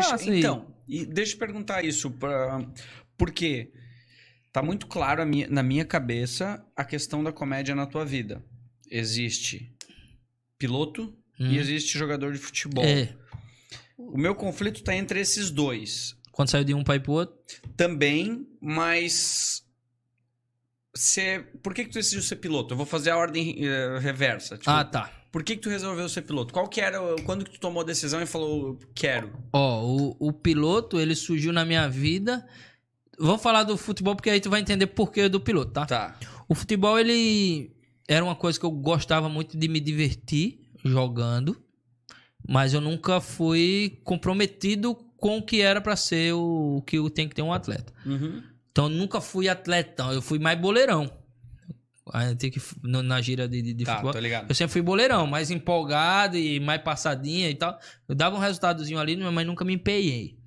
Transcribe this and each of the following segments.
Ah, então, e deixa eu perguntar isso, pra, porque tá muito claro minha, na minha cabeça a questão da comédia na tua vida. Existe piloto hum. e existe jogador de futebol. É. O meu conflito tá entre esses dois. Quando saiu de um para pro outro? Também, mas Cê, por que, que tu decidiu ser piloto? Eu vou fazer a ordem uh, reversa. Tipo, ah, tá. Por que, que tu resolveu ser piloto? Qual que era, quando que tu tomou a decisão e falou, quero? Ó, o, o piloto, ele surgiu na minha vida. Vou falar do futebol porque aí tu vai entender porquê do piloto, tá? Tá. O futebol, ele era uma coisa que eu gostava muito de me divertir jogando, mas eu nunca fui comprometido com o que era para ser o, o que tem que ter um atleta. Uhum. Então, eu nunca fui atletão, eu fui mais boleirão que, no, na gira de, de, de tá, futebol. Eu sempre fui boleirão, mais empolgado e mais passadinha e tal. Eu dava um resultadozinho ali, mas nunca me empenhei.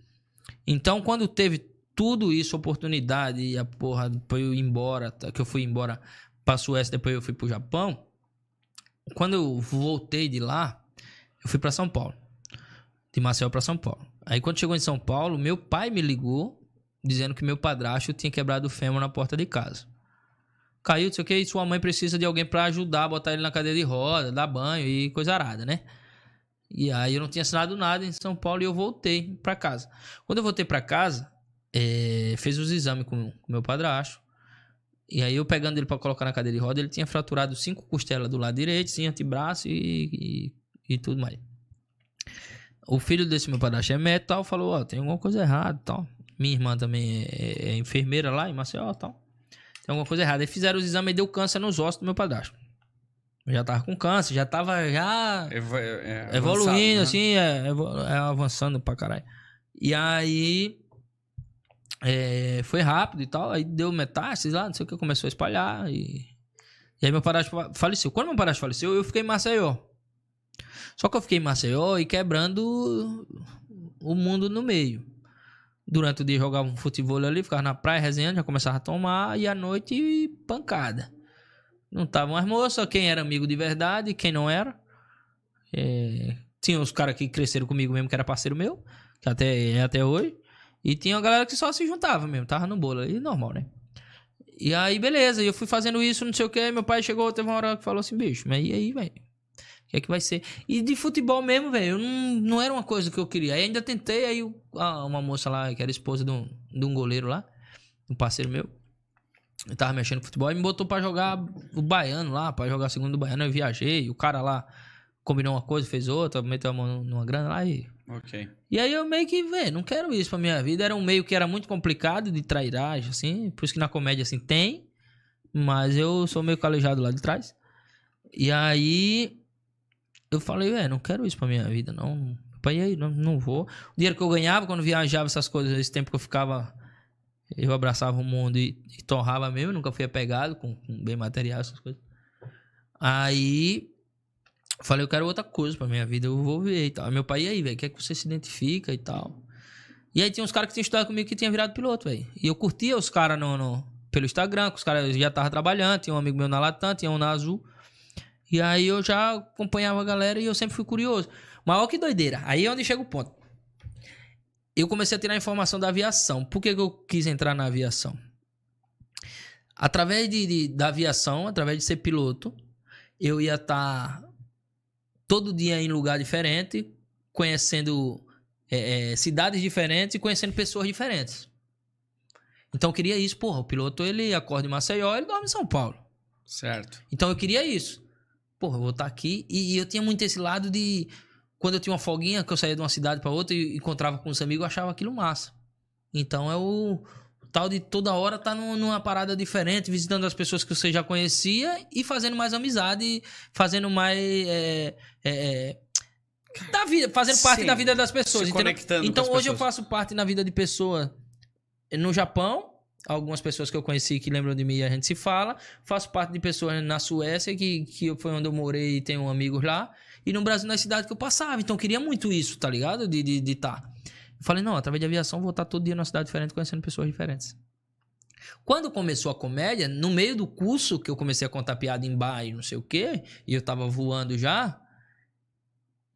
Então, quando teve tudo isso, oportunidade, e a porra, depois eu ir embora, tá, que eu fui embora pra Suécia, depois eu fui pro Japão. Quando eu voltei de lá, eu fui para São Paulo. De Marcel para São Paulo. Aí quando chegou em São Paulo, meu pai me ligou dizendo que meu padrasto tinha quebrado o fêmur na porta de casa caiu, não sei o que, e sua mãe precisa de alguém para ajudar, botar ele na cadeira de roda, dar banho e coisa arada, né? E aí eu não tinha assinado nada em São Paulo e eu voltei para casa. Quando eu voltei para casa, é, fez os exames com, o meu padrasto. E aí eu pegando ele para colocar na cadeira de roda, ele tinha fraturado cinco costelas do lado direito, sim, antebraço e, e, e tudo mais. O filho desse meu padrasto é médico tal, falou, ó, oh, tem alguma coisa errada tal. Minha irmã também é, é, é enfermeira lá em Maceió tal tem alguma coisa errada. Aí fizeram os exames e deu câncer nos ossos do meu padrasto. Eu já tava com câncer, já tava já Evo é, é evoluindo, né? assim, é, é, é, avançando pra caralho. E aí é, foi rápido e tal, aí deu metástase lá, não sei o que, começou a espalhar e... E aí meu padrasto faleceu. Quando meu padrasto faleceu, eu fiquei em Maceió. Só que eu fiquei em Maceió e quebrando o mundo no meio. Durante o dia jogava um futebol ali, ficava na praia resenhando, já começava a tomar, e à noite pancada. Não estavam mais moça, quem era amigo de verdade, quem não era. É... Tinha os caras que cresceram comigo mesmo, que era parceiro meu, que até, é até hoje. E tinha uma galera que só se juntava mesmo, tava no bolo, aí normal, né? E aí, beleza, eu fui fazendo isso, não sei o que, meu pai chegou, teve uma hora que falou assim, bicho, mas e aí, velho? que é que vai ser? E de futebol mesmo, velho, não, não era uma coisa que eu queria. Aí ainda tentei, aí uma moça lá, que era esposa de um, de um goleiro lá, um parceiro meu, eu tava mexendo com futebol, e me botou para jogar o baiano lá, para jogar segundo do baiano. Eu viajei, o cara lá combinou uma coisa, fez outra, meteu a mão numa grana lá e. Ok. E aí eu meio que, velho, não quero isso pra minha vida. Era um meio que era muito complicado de trairagem, assim. Por isso que na comédia, assim, tem. Mas eu sou meio calejado lá de trás. E aí eu falei, é, não quero isso pra minha vida, não. Pai, aí, não, não vou. O dinheiro que eu ganhava quando viajava, essas coisas, esse tempo que eu ficava. Eu abraçava o mundo e, e torrava mesmo, nunca fui apegado com, com bem material, essas coisas. Aí falei, eu quero outra coisa pra minha vida, eu vou ver e tal. Meu pai, e aí, velho, quer é que você se identifica e tal. E aí tinha uns caras que tinham estudado comigo que tinham virado piloto, velho. E eu curtia os caras no, no, pelo Instagram, que os caras já estavam trabalhando, tinha um amigo meu na Latam, tinha um na Azul. E aí eu já acompanhava a galera e eu sempre fui curioso. Mas olha que doideira. Aí é onde chega o ponto. Eu comecei a tirar informação da aviação. Por que, que eu quis entrar na aviação? Através de, de da aviação, através de ser piloto, eu ia estar tá todo dia em lugar diferente, conhecendo é, é, cidades diferentes e conhecendo pessoas diferentes. Então eu queria isso, porra, o piloto ele acorda em Maceió, ele dorme em São Paulo. Certo. Então eu queria isso porra, eu vou estar tá aqui. E, e, eu tinha muito esse lado de. Quando eu tinha uma folguinha, que eu saía de uma cidade para outra e encontrava com os amigos, eu achava aquilo massa. Então é o tal de toda hora tá numa parada diferente, visitando as pessoas que você já conhecia e fazendo mais amizade, fazendo mais. É, é, é da vida, fazendo parte Sim, da vida das pessoas. Se conectando Então hoje pessoas. eu faço parte na vida de pessoa no Japão, algumas pessoas que eu conheci que lembram de mim e a gente se fala. Faço parte de pessoas na Suécia, que, que foi onde eu morei e tenho amigos lá. E no Brasil, na cidade que eu passava. Então, eu queria muito isso, tá ligado? De estar. De, de tá. Falei, não, através de aviação, vou estar todo dia numa cidade diferente, conhecendo pessoas diferentes. Quando começou a comédia, no meio do curso, que eu comecei a contar piada em bar e não sei o quê, e eu tava voando já,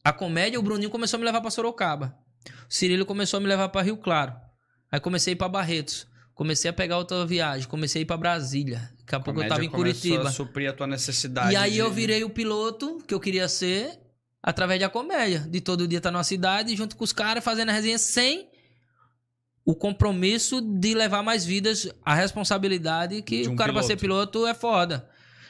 a comédia, o Bruninho começou a me levar para Sorocaba. O Cirilo começou a me levar para Rio Claro. Aí comecei para Barretos. Comecei a pegar outra viagem, comecei a ir pra Brasília. Daqui a, pouco eu tava em Curitiba. A suprir a tua necessidade. E aí de... eu virei o piloto que eu queria ser através da comédia. De todo dia estar tá numa cidade, junto com os caras, fazendo a resenha sem o compromisso de levar mais vidas, a responsabilidade que um o cara piloto. pra ser piloto é foda.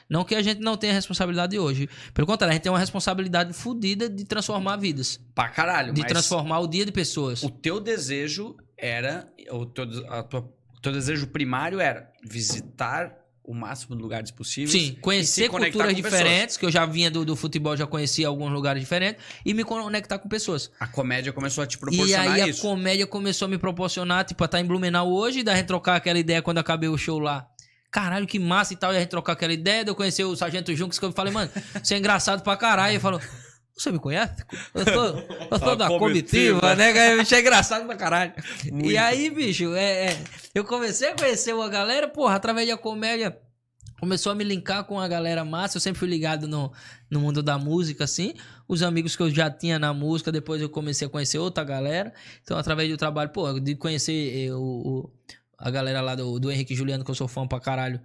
Não que a gente não tenha responsabilidade hoje. Pelo contrário, a gente tem uma responsabilidade fodida de transformar vidas. Pra caralho. De transformar o dia de pessoas. O teu desejo era, o teu, a tua teu desejo primário era visitar o máximo de lugares possíveis. Sim, conhecer culturas diferentes, pessoas. que eu já vinha do, do, futebol, já conhecia alguns lugares diferentes, e me conectar com pessoas. A comédia começou a te proporcionar isso. E aí isso. a comédia começou a me proporcionar, tipo, a tá estar em Blumenau hoje, e da gente trocar aquela ideia quando acabei o show lá. Caralho, que massa e tal, e a gente trocar aquela ideia, de eu conhecer o Sargento Junks, que eu falei, mano, você é engraçado pra caralho. Ele falou, você me conhece? Eu sou, eu sou da comitiva, comitiva, né? Bicho, né? engraçado pra caralho. Muito. E aí, bicho, é, é, eu comecei a conhecer uma galera, porra, através da comédia. Começou a me linkar com a galera massa. Eu sempre fui ligado no, no mundo da música, assim. Os amigos que eu já tinha na música, depois eu comecei a conhecer outra galera. Então, através do trabalho, pô, de conhecer eu, eh, o, a galera lá do, do Henrique Juliano, que eu sou fã pra caralho.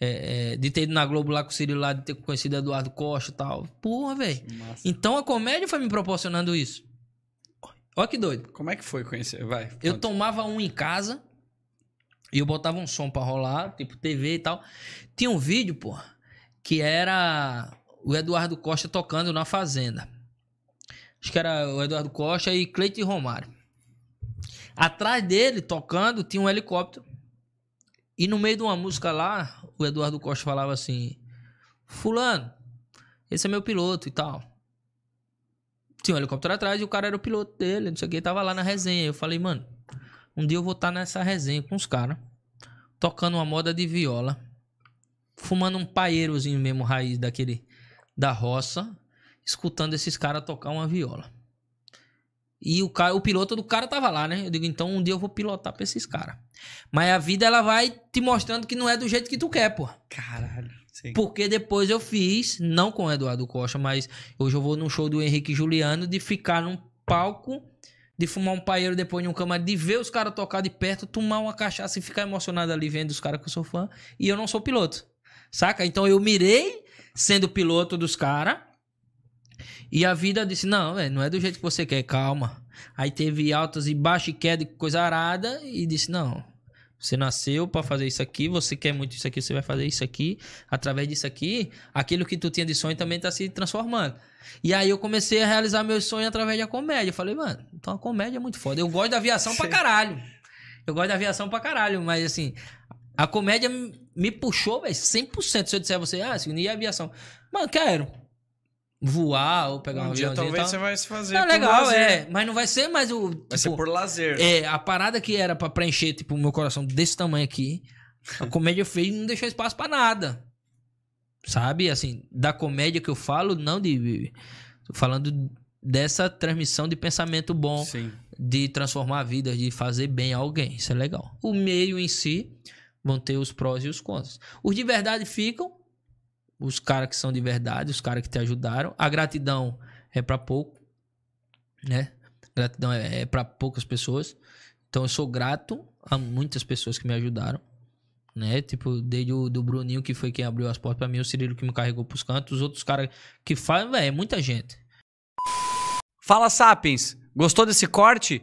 É, é, de ter ido na Globo lá com o Cirilo lá, de ter conhecido Eduardo Costa e tal. Porra, velho. Então a comédia foi me proporcionando isso. Olha que doido. Como é que foi conhecer? Vai. Eu tomava um em casa e eu botava um som pra rolar, tipo TV e tal. Tinha um vídeo, porra, que era o Eduardo Costa tocando na Fazenda. Acho que era o Eduardo Costa e Cleiton Romário. Atrás dele, tocando, tinha um helicóptero e no meio de uma música lá, o Eduardo Costa falava assim: Fulano, esse é meu piloto e tal. Tinha um helicóptero atrás e o cara era o piloto dele, não sei o que, tava lá na resenha. Eu falei, mano, um dia eu vou estar tá nessa resenha com os caras, tocando uma moda de viola, fumando um paeirozinho mesmo, raiz daquele da roça, escutando esses caras tocar uma viola. E o, cara, o piloto do cara tava lá, né? Eu digo, então um dia eu vou pilotar pra esses caras. Mas a vida ela vai te mostrando que não é do jeito que tu quer, pô. Caralho. Sim. Porque depois eu fiz, não com o Eduardo Costa, mas hoje eu vou num show do Henrique Juliano de ficar num palco, de fumar um paeiro depois de um camarim, de ver os caras tocar de perto, tomar uma cachaça e ficar emocionado ali vendo os caras que eu sou fã. E eu não sou piloto, saca? Então eu mirei sendo piloto dos caras e a vida disse: não, velho, não é do jeito que você quer, calma. Aí teve altas e baixas e queda e coisa arada, e disse: não, você nasceu para fazer isso aqui, você quer muito isso aqui, você vai fazer isso aqui. Através disso aqui, aquilo que tu tinha de sonho também tá se transformando. E aí eu comecei a realizar meus sonhos através da comédia. Eu falei, mano, então a comédia é muito foda. Eu gosto da aviação pra caralho. Eu gosto da aviação pra caralho, mas assim, a comédia me puxou, velho, 100%. Se eu disser a você, ah, Signe, e a aviação? Mano, quero voar ou pegar um, um dia talvez você vai se fazer não, legal lazer. é né? mas não vai ser mais o tipo, vai ser tipo, por lazer é a parada que era para preencher tipo o meu coração desse tamanho aqui a comédia fez não deixou espaço para nada sabe assim da comédia que eu falo não de tô falando dessa transmissão de pensamento bom Sim. de transformar a vida de fazer bem a alguém isso é legal o meio em si vão ter os prós e os contras os de verdade ficam os caras que são de verdade, os caras que te ajudaram. A gratidão é para pouco, né? Gratidão é, é para poucas pessoas. Então eu sou grato a muitas pessoas que me ajudaram, né? Tipo, desde o do Bruninho, que foi quem abriu as portas para mim, o Cirilo que me carregou pros cantos, os outros caras que fazem, é muita gente. Fala, Sapiens! Gostou desse corte?